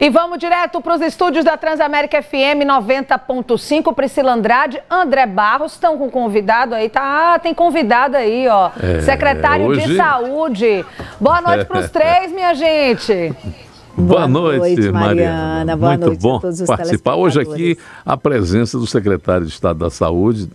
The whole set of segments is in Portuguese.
E vamos direto para os estúdios da Transamérica FM 90.5. Priscila Andrade, André Barros estão com convidado aí. Tá, ah, tem convidado aí, ó. É, Secretário hoje... de Saúde. Boa noite para os três, minha gente. Boa, Boa noite, noite, Mariana. Boa Muito noite bom participar hoje aqui a presença do secretário de Estado da Saúde,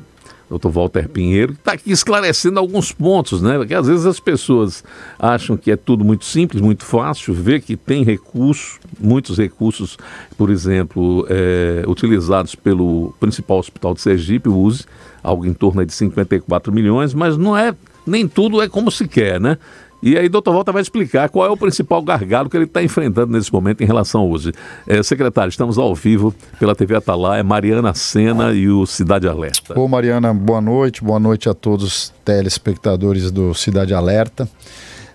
doutor Walter Pinheiro, que está aqui esclarecendo alguns pontos, né? Porque às vezes as pessoas acham que é tudo muito simples, muito fácil, Ver que tem recursos, muitos recursos, por exemplo, é, utilizados pelo principal hospital de Sergipe, o USE, algo em torno de 54 milhões, mas não é, nem tudo é como se quer, né? E aí, doutor Volta vai explicar qual é o principal gargalo que ele está enfrentando nesse momento em relação ao hoje. É, secretário, estamos ao vivo pela TV Atalá, é Mariana Sena e o Cidade Alerta. Ô, Mariana, boa noite, boa noite a todos os telespectadores do Cidade Alerta.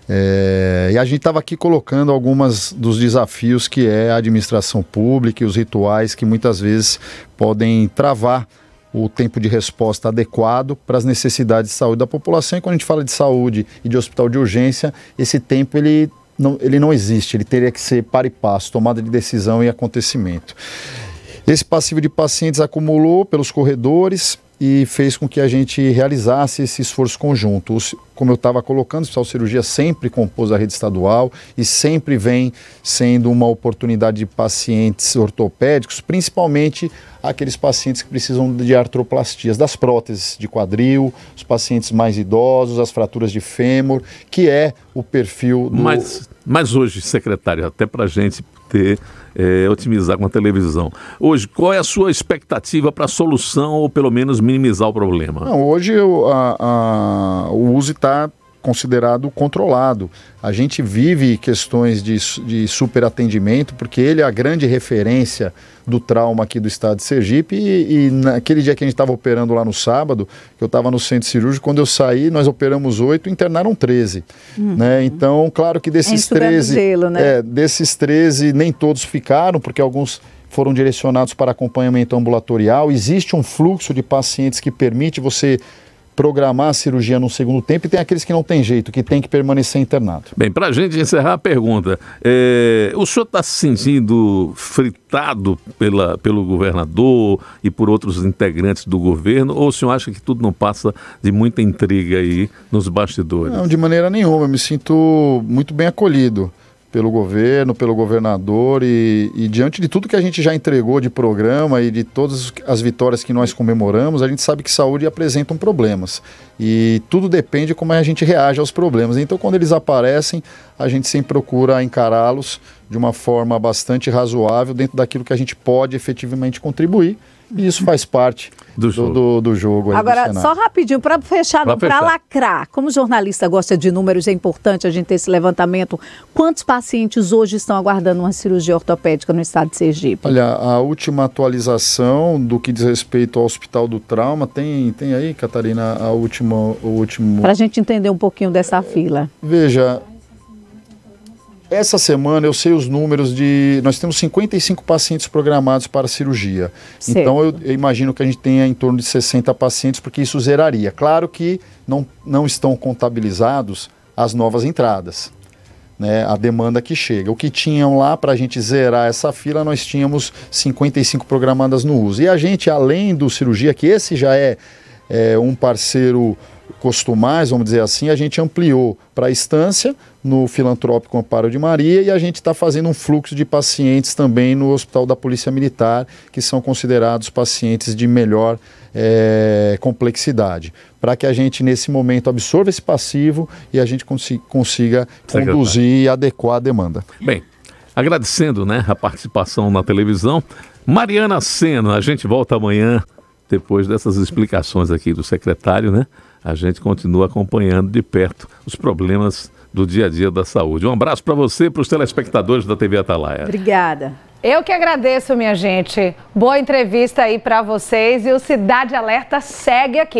É, e a gente estava aqui colocando algumas dos desafios que é a administração pública e os rituais que muitas vezes podem travar o tempo de resposta adequado para as necessidades de saúde da população. E quando a gente fala de saúde e de hospital de urgência, esse tempo ele não, ele não existe, ele teria que ser para e passo, tomada de decisão e acontecimento. Esse passivo de pacientes acumulou pelos corredores, e fez com que a gente realizasse esse esforço conjunto. Como eu estava colocando, o Cirurgia sempre compôs a rede estadual e sempre vem sendo uma oportunidade de pacientes ortopédicos, principalmente aqueles pacientes que precisam de artroplastias, das próteses de quadril, os pacientes mais idosos, as fraturas de fêmur, que é o perfil do... Mas mas hoje, secretário, até para a gente ter, é, otimizar com a televisão. Hoje, qual é a sua expectativa para a solução ou pelo menos minimizar o problema? Não, hoje eu, a, a, o uso está considerado controlado. A gente vive questões de, de superatendimento, porque ele é a grande referência do trauma aqui do estado de Sergipe. E, e naquele dia que a gente estava operando lá no sábado, eu estava no centro cirúrgico, quando eu saí, nós operamos oito internaram 13. Uhum. Né? Então, claro que desses é 13. Gelo, né? é, desses 13, nem todos ficaram, porque alguns foram direcionados para acompanhamento ambulatorial. Existe um fluxo de pacientes que permite você programar a cirurgia no segundo tempo e tem aqueles que não tem jeito, que tem que permanecer internado. Bem, para a gente encerrar a pergunta, é, o senhor está se sentindo fritado pela, pelo governador e por outros integrantes do governo ou o senhor acha que tudo não passa de muita intriga aí nos bastidores? Não, de maneira nenhuma, eu me sinto muito bem acolhido pelo governo, pelo governador e, e, diante de tudo que a gente já entregou de programa e de todas as vitórias que nós comemoramos, a gente sabe que saúde apresentam problemas e tudo depende como a gente reage aos problemas. Então, quando eles aparecem, a gente sempre procura encará-los de uma forma bastante razoável dentro daquilo que a gente pode efetivamente contribuir e isso faz parte do jogo. Do, do jogo Agora, do só rapidinho, para fechar, para lacrar, como jornalista gosta de números, é importante a gente ter esse levantamento. Quantos pacientes hoje estão aguardando uma cirurgia ortopédica no estado de Sergipe? Olha, a última atualização do que diz respeito ao Hospital do Trauma, tem, tem aí, Catarina, a última, o último... Para a gente entender um pouquinho dessa fila. Veja, essa semana eu sei os números de. Nós temos 55 pacientes programados para cirurgia. Certo. Então eu, eu, imagino que a gente tenha em torno de 60 pacientes, porque isso zeraria. Claro que não, não estão contabilizados as novas entradas, né? a demanda que chega. O que tinham lá para a gente zerar essa fila, nós tínhamos 55 programadas no uso. E a gente, além do cirurgia, que esse já é, é um parceiro costumais, vamos dizer assim, a gente ampliou para a estância no Filantrópico Amparo de Maria e a gente está fazendo um fluxo de pacientes também no Hospital da Polícia Militar, que são considerados pacientes de melhor é, complexidade, para que a gente, nesse momento, absorva esse passivo e a gente consiga conduzir e adequar a demanda. Bem, agradecendo né, a participação na televisão, Mariana Sena, a gente volta amanhã depois dessas explicações aqui do secretário, né? A gente continua acompanhando de perto os problemas do dia a dia da saúde. Um abraço para você e para os telespectadores da TV Atalaia. Obrigada. Eu que agradeço, minha gente. Boa entrevista aí para vocês e o Cidade Alerta segue aqui.